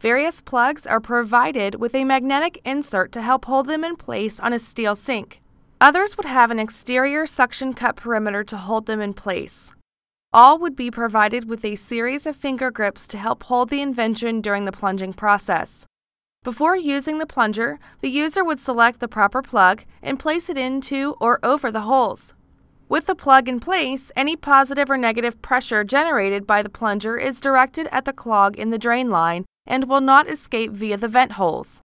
Various plugs are provided with a magnetic insert to help hold them in place on a steel sink. Others would have an exterior suction cup perimeter to hold them in place. All would be provided with a series of finger grips to help hold the invention during the plunging process. Before using the plunger, the user would select the proper plug and place it into or over the holes. With the plug in place, any positive or negative pressure generated by the plunger is directed at the clog in the drain line and will not escape via the vent holes.